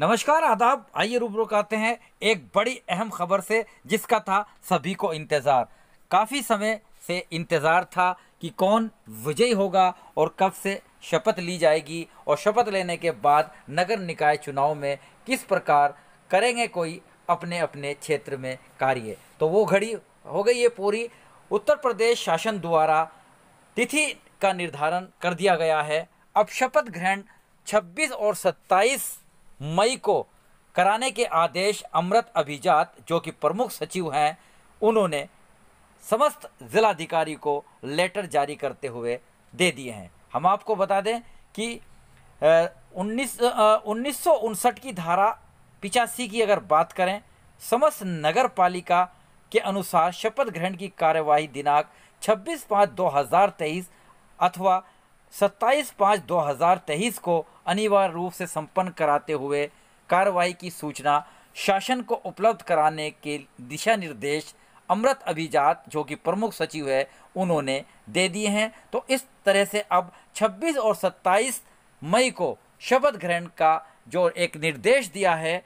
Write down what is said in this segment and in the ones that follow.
नमस्कार आदाब आइए रूबरू कहते हैं एक बड़ी अहम खबर से जिसका था सभी को इंतज़ार काफ़ी समय से इंतज़ार था कि कौन विजयी होगा और कब से शपथ ली जाएगी और शपथ लेने के बाद नगर निकाय चुनाव में किस प्रकार करेंगे कोई अपने अपने क्षेत्र में कार्य तो वो घड़ी हो गई है पूरी उत्तर प्रदेश शासन द्वारा तिथि का निर्धारण कर दिया गया है अब शपथ ग्रहण 26 और सत्ताईस मई को कराने के आदेश अमृत अभिजात जो कि प्रमुख सचिव हैं उन्होंने समस्त जिलाधिकारी को लेटर जारी करते हुए दे दिए हैं हम आपको बता दें कि उन्नीस उन्नीस की धारा पिचासी की अगर बात करें समस्त नगर पालिका के अनुसार शपथ ग्रहण की कार्यवाही दिनांक 26 पाँच 2023 अथवा सत्ताईस पाँच दो हजार तेईस को अनिवार्य रूप से संपन्न कराते हुए कार्रवाई की सूचना शासन को उपलब्ध कराने के दिशा निर्देश अमृत अभिजात जो कि प्रमुख सचिव है उन्होंने दे दिए हैं तो इस तरह से अब 26 और 27 मई को शपथ ग्रहण का जो एक निर्देश दिया है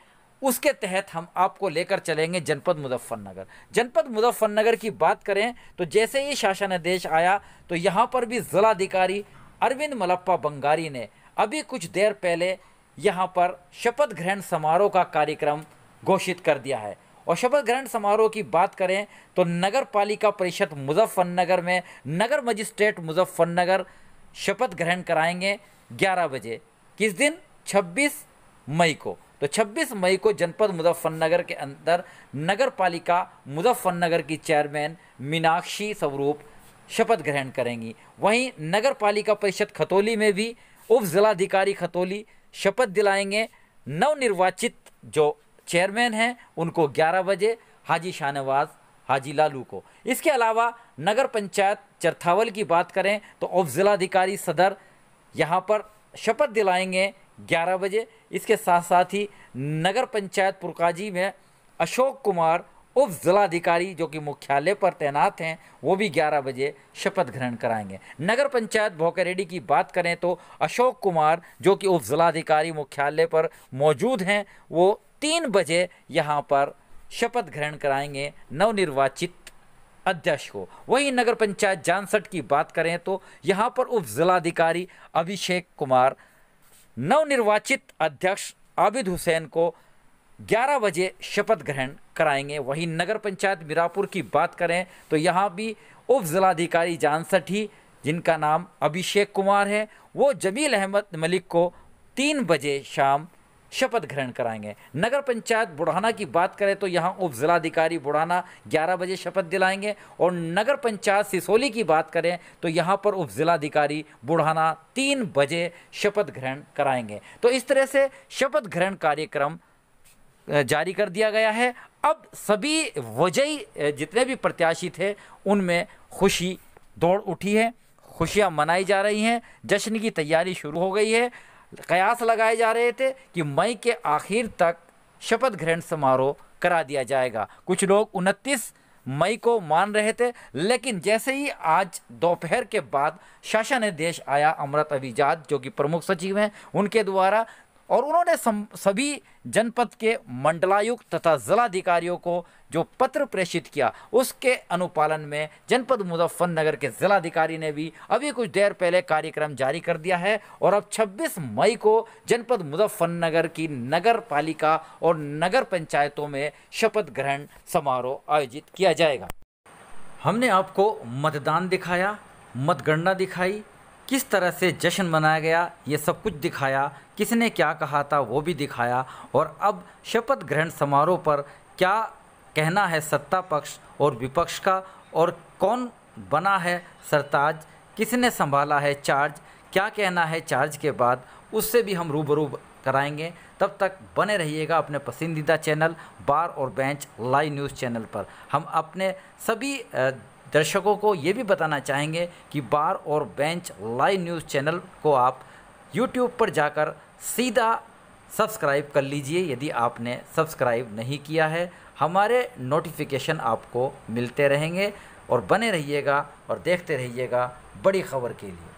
उसके तहत हम आपको लेकर चलेंगे जनपद मुजफ्फरनगर जनपद मुजफ्फरनगर की बात करें तो जैसे ही शासन आदेश आया तो यहाँ पर भी जिलाधिकारी अरविंद मलप्पा बंगारी ने अभी कुछ देर पहले यहाँ पर शपथ ग्रहण समारोह का कार्यक्रम घोषित कर दिया है और शपथ ग्रहण समारोह की बात करें तो नगर पालिका परिषद मुजफ्फरनगर में नगर मजिस्ट्रेट मुजफ्फरनगर शपथ ग्रहण कराएंगे 11 बजे किस दिन 26 मई को तो 26 मई को जनपद मुजफ्फरनगर के अंदर नगर पालिका मुजफ्फरनगर की चेयरमैन मीनाक्षी स्वरूप शपथ ग्रहण करेंगी वहीं नगर पालिका परिषद खतौली में भी उप जिलाधिकारी खतौली शपथ दिलाएंगे नवनिर्वाचित जो चेयरमैन हैं उनको 11 बजे हाजी शाहनवाज हाजी लालू को इसके अलावा नगर पंचायत चरथावल की बात करें तो उप जिलाधिकारी सदर यहाँ पर शपथ दिलाएंगे 11 बजे इसके साथ साथ ही नगर पंचायत पुरकाजी में अशोक कुमार उप जिलाधिकारी जो कि मुख्यालय पर तैनात हैं वो भी 11 बजे शपथ ग्रहण कराएंगे नगर पंचायत भोकरेडी की बात करें तो अशोक कुमार जो कि उप जिलाधिकारी मुख्यालय पर मौजूद हैं वो तीन बजे यहाँ पर शपथ ग्रहण कराएंगे नवनिर्वाचित अध्यक्ष को वहीं नगर पंचायत जानसठ की बात करें तो यहाँ पर उप जिलाधिकारी अभिषेक कुमार नवनिर्वाचित अध्यक्ष आबिद हुसैन को 11 बजे शपथ ग्रहण कराएंगे वहीं नगर पंचायत मीरापुर की बात करें तो यहाँ भी उप जिलाधिकारी जानसठी जिनका नाम अभिषेक कुमार है वो जमील अहमद मलिक को तीन बजे शाम शपथ ग्रहण कराएंगे नगर पंचायत बुढ़ाना की बात करें तो यहाँ उप जिलाधिकारी बुढ़ाना 11 बजे शपथ दिलाएंगे और नगर पंचायत सिसोली की बात करें तो यहाँ पर उप जिलाधिकारी बुढ़ाना तीन बजे शपथ ग्रहण कराएंगे तो इस तरह से शपथ ग्रहण कार्यक्रम जारी कर दिया गया है अब सभी वजही जितने भी प्रत्याशी थे उनमें खुशी दौड़ उठी है खुशियाँ मनाई जा रही हैं जश्न की तैयारी शुरू हो गई है कयास लगाए जा रहे थे कि मई के आखिर तक शपथ ग्रहण समारोह करा दिया जाएगा कुछ लोग उनतीस मई को मान रहे थे लेकिन जैसे ही आज दोपहर के बाद शासन देश आया अमृत अभिजात जो कि प्रमुख सचिव हैं उनके द्वारा और उन्होंने सभी जनपद के मंडलायुक्त तथा जिलाधिकारियों को जो पत्र प्रेषित किया उसके अनुपालन में जनपद मुजफ्फरनगर के जिलाधिकारी ने भी अभी कुछ देर पहले कार्यक्रम जारी कर दिया है और अब 26 मई को जनपद मुजफ्फरनगर की नगर पालिका और नगर पंचायतों में शपथ ग्रहण समारोह आयोजित किया जाएगा हमने आपको मतदान दिखाया मतगणना दिखाई किस तरह से जश्न मनाया गया ये सब कुछ दिखाया किसने क्या कहा था वो भी दिखाया और अब शपथ ग्रहण समारोह पर क्या कहना है सत्ता पक्ष और विपक्ष का और कौन बना है सरताज किसने संभाला है चार्ज क्या कहना है चार्ज के बाद उससे भी हम रूबरू कराएंगे तब तक बने रहिएगा अपने पसंदीदा चैनल बार और बेंच लाइव न्यूज़ चैनल पर हम अपने सभी दर्शकों को ये भी बताना चाहेंगे कि बार और बेंच लाइव न्यूज़ चैनल को आप यूट्यूब पर जाकर सीधा सब्सक्राइब कर लीजिए यदि आपने सब्सक्राइब नहीं किया है हमारे नोटिफिकेशन आपको मिलते रहेंगे और बने रहिएगा और देखते रहिएगा बड़ी खबर के लिए